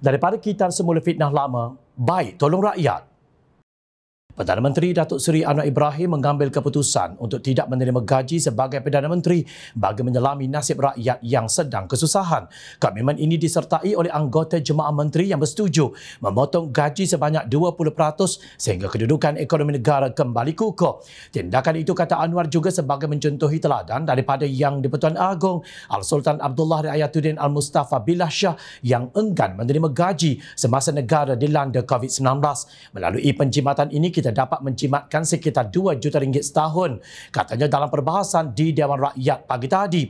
daripada kita semula fitnah lama, baik tolong rakyat Perdana Menteri Datuk Seri Anwar Ibrahim mengambil keputusan untuk tidak menerima gaji sebagai Perdana Menteri bagi menyelami nasib rakyat yang sedang kesusahan. Komitmen ini disertai oleh anggota Jemaah Menteri yang bersetuju memotong gaji sebanyak 20% sehingga kedudukan ekonomi negara kembali kukuh. Tindakan itu kata Anwar juga sebagai mencontohi teladan daripada Yang di Agong Al-Sultan Abdullah Riayatuddin Al-Mustafa Billah Shah yang enggan menerima gaji semasa negara dilanda COVID-19. Melalui penjimatan ini kita kita dapat menjimatkan sekitar 2 juta ringgit setahun katanya dalam perbahasan di Dewan Rakyat pagi tadi.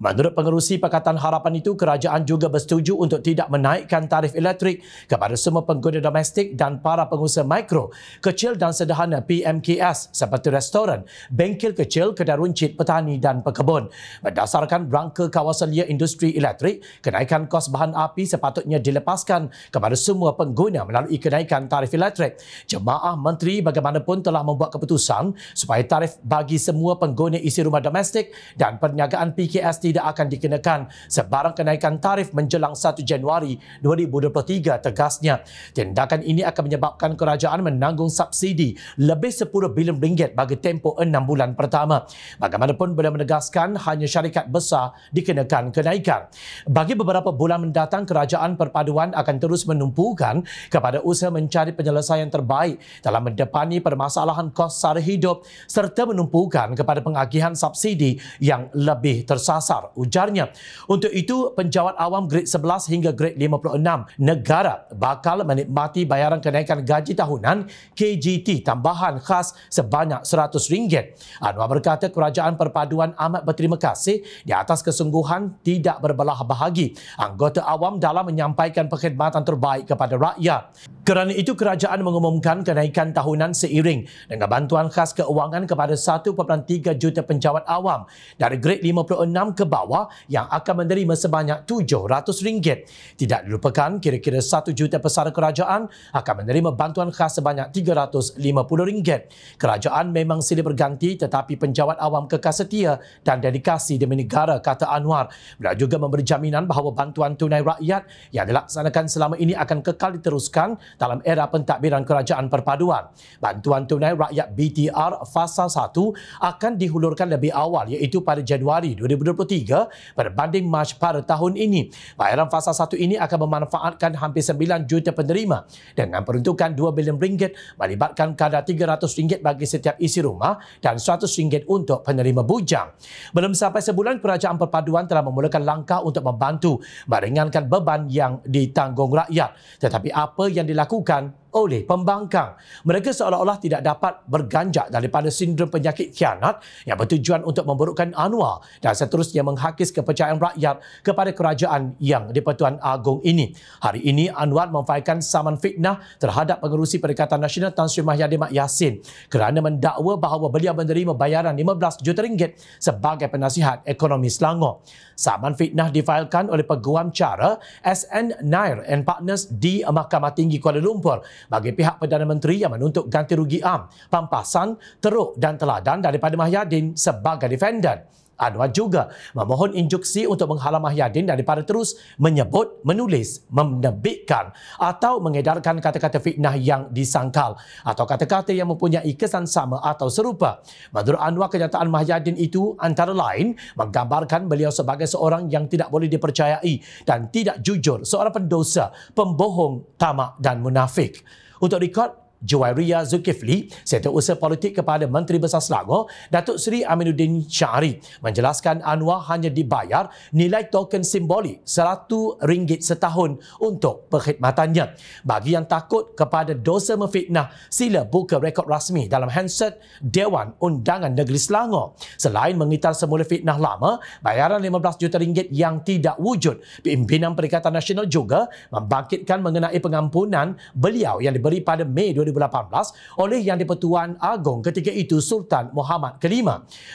Menurut pengerusi Pakatan Harapan itu, kerajaan juga bersetuju untuk tidak menaikkan tarif elektrik kepada semua pengguna domestik dan para pengusaha mikro, kecil dan sederhana PMKS seperti restoran, bengkel kecil, kedai runcit, petani dan pekebun. Berdasarkan rangka kawasan liar industri elektrik, kenaikan kos bahan api sepatutnya dilepaskan kepada semua pengguna melalui kenaikan tarif elektrik. Jemaah Menteri bagaimanapun telah membuat keputusan supaya tarif bagi semua pengguna isi rumah domestik dan perniagaan PKS tidak akan dikenakan sebarang kenaikan tarif menjelang 1 Januari 2023 tegasnya. Tindakan ini akan menyebabkan kerajaan menanggung subsidi lebih 10 bilion ringgit bagi tempoh 6 bulan pertama. Bagaimanapun beliau menegaskan hanya syarikat besar dikenakan kenaikan. Bagi beberapa bulan mendatang, kerajaan perpaduan akan terus menumpukan kepada usaha mencari penyelesaian terbaik dalam mendepan mendepani permasalahan kos sara hidup serta menumpukan kepada pengagihan subsidi yang lebih tersasar, ujarnya. Untuk itu, penjawat awam grade 11 hingga grade 56 negara bakal menikmati bayaran kenaikan gaji tahunan KGT tambahan khas sebanyak RM100. Anwar berkata kerajaan perpaduan amat berterima kasih di atas kesungguhan tidak berbelah bahagi anggota awam dalam menyampaikan perkhidmatan terbaik kepada rakyat. Kerana itu kerajaan mengumumkan kenaikan tahunan pembangunan seiring dengan bantuan khas keuangan kepada 1.3 juta penjawat awam dari grade 56 ke bawah yang akan menerima sebanyak RM700. Tidak dilupakan kira-kira 1 juta pesara kerajaan akan menerima bantuan khas sebanyak RM350. Kerajaan memang silih berganti tetapi penjawat awam kekal setia dan dedikasi demi negara kata Anwar. Beliau juga memberi jaminan bahawa bantuan tunai rakyat yang dilaksanakan selama ini akan kekal diteruskan dalam era pentadbiran kerajaan perpaduan. Bantuan tunai rakyat BTR fasa 1 akan dihulurkan lebih awal iaitu pada Januari 2023 berbanding Mac pada tahun ini. Bayaran fasa 1 ini akan memanfaatkan hampir 9 juta penerima dengan peruntukan 2 bilion ringgit melibatkan kadar 300 ringgit bagi setiap isi rumah dan 100 ringgit untuk penerima bujang. Belum sampai sebulan kerajaan perpaduan telah memulakan langkah untuk membantu meringankan beban yang ditanggung rakyat. Tetapi apa yang dilakukan oleh pembangkang. Mereka seolah-olah tidak dapat berganjak daripada sindrom penyakit kianat yang bertujuan untuk memburukkan Anwar dan seterusnya menghakis kepercayaan rakyat kepada kerajaan yang di-Pertuan Agong ini. Hari ini Anwar memfailkan saman fitnah terhadap pengerusi Perikatan Nasional Tan Sri Mahyadi Mak Yassin kerana mendakwa bahawa beliau menerima bayaran 15 juta ringgit sebagai penasihat ekonomi Selangor. Saman fitnah difailkan oleh peguam cara SN Nair and Partners di Mahkamah Tinggi Kuala Lumpur bagi pihak Perdana Menteri yang menuntut ganti rugi am, pampasan, teruk dan teladan daripada Mahyadin sebagai defendant. Anwar ah, juga memohon injuksi untuk menghalang Mahyadin daripada terus menyebut, menulis, menebikkan atau mengedarkan kata-kata fitnah yang disangkal atau kata-kata yang mempunyai kesan sama atau serupa. Menurut Anwar, kenyataan Mahyadin itu antara lain menggambarkan beliau sebagai seorang yang tidak boleh dipercayai dan tidak jujur, seorang pendosa, pembohong, tamak dan munafik. Untuk rekod, Juwairiyah Zulkifli, Setiausaha Politik kepada Menteri Besar Selangor, Datuk Seri Aminuddin Syahri menjelaskan Anwar hanya dibayar nilai token simbolik RM100 setahun untuk perkhidmatannya. Bagi yang takut kepada dosa memfitnah, sila buka rekod rasmi dalam handset Dewan Undangan Negeri Selangor. Selain mengitar semula fitnah lama, bayaran RM15 juta ringgit yang tidak wujud, pimpinan Perikatan Nasional juga membangkitkan mengenai pengampunan beliau yang diberi pada Mei 2020 2018 oleh Yang di-Pertuan Agong ketika itu Sultan Muhammad V.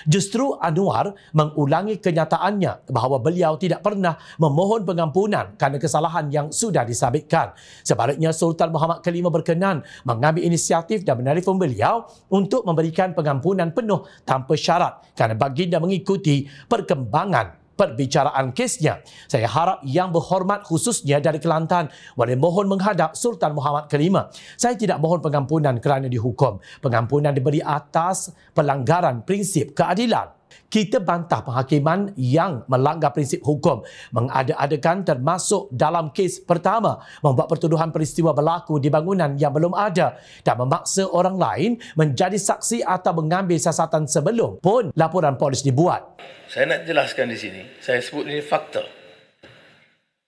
Justru Anwar mengulangi kenyataannya bahawa beliau tidak pernah memohon pengampunan kerana kesalahan yang sudah disabitkan. Sebaliknya Sultan Muhammad V berkenan mengambil inisiatif dan menelpon beliau untuk memberikan pengampunan penuh tanpa syarat kerana baginda mengikuti perkembangan perbicaraan kesnya. Saya harap yang berhormat khususnya dari Kelantan boleh mohon menghadap Sultan Muhammad kelima. Saya tidak mohon pengampunan kerana dihukum. Pengampunan diberi atas pelanggaran prinsip keadilan. Kita bantah penghakiman yang melanggar prinsip hukum mengada-adakan termasuk dalam kes pertama membuat pertuduhan peristiwa berlaku di bangunan yang belum ada dan memaksa orang lain menjadi saksi atau mengambil siasatan sebelum pun laporan polis dibuat. Saya nak jelaskan di sini, saya sebut ini fakta.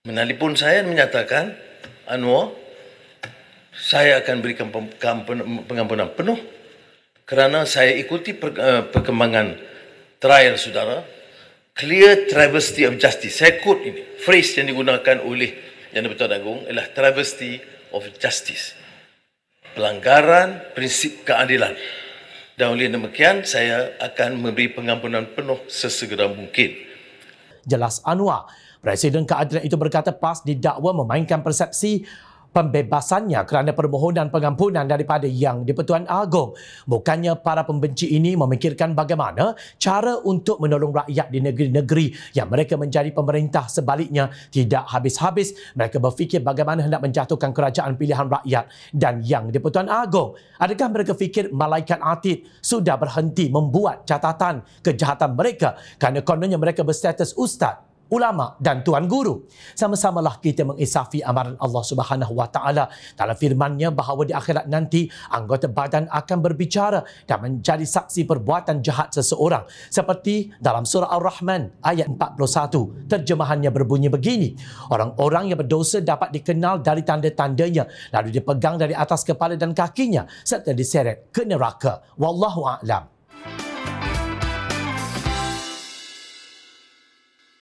Menalipun saya menyatakan, Anwar, saya akan berikan pengampunan penuh kerana saya ikuti eh, perkembangan Trial saudara Clear travesty of justice Saya quote ini Phrase yang digunakan oleh Yang dipertuan agung Ialah travesty of justice Pelanggaran prinsip keadilan Dan oleh demikian Saya akan memberi pengampunan penuh Sesegera mungkin Jelas Anwar Presiden keadilan itu berkata PAS didakwa memainkan persepsi pembebasannya kerana permohonan pengampunan daripada Yang di-Pertuan Agong. Bukannya para pembenci ini memikirkan bagaimana cara untuk menolong rakyat di negeri-negeri yang mereka menjadi pemerintah sebaliknya tidak habis-habis. Mereka berfikir bagaimana hendak menjatuhkan kerajaan pilihan rakyat dan Yang di-Pertuan Agong. Adakah mereka fikir malaikat atid sudah berhenti membuat catatan kejahatan mereka kerana kononnya mereka berstatus ustaz ulama dan tuan guru. Sama-samalah kita mengisafi amaran Allah Subhanahu wa taala dalam firman-Nya bahawa di akhirat nanti anggota badan akan berbicara dan menjadi saksi perbuatan jahat seseorang seperti dalam surah Ar-Rahman ayat 41. Terjemahannya berbunyi begini: Orang-orang yang berdosa dapat dikenal dari tanda-tandanya lalu dipegang dari atas kepala dan kakinya serta diseret ke neraka. Wallahu a'lam.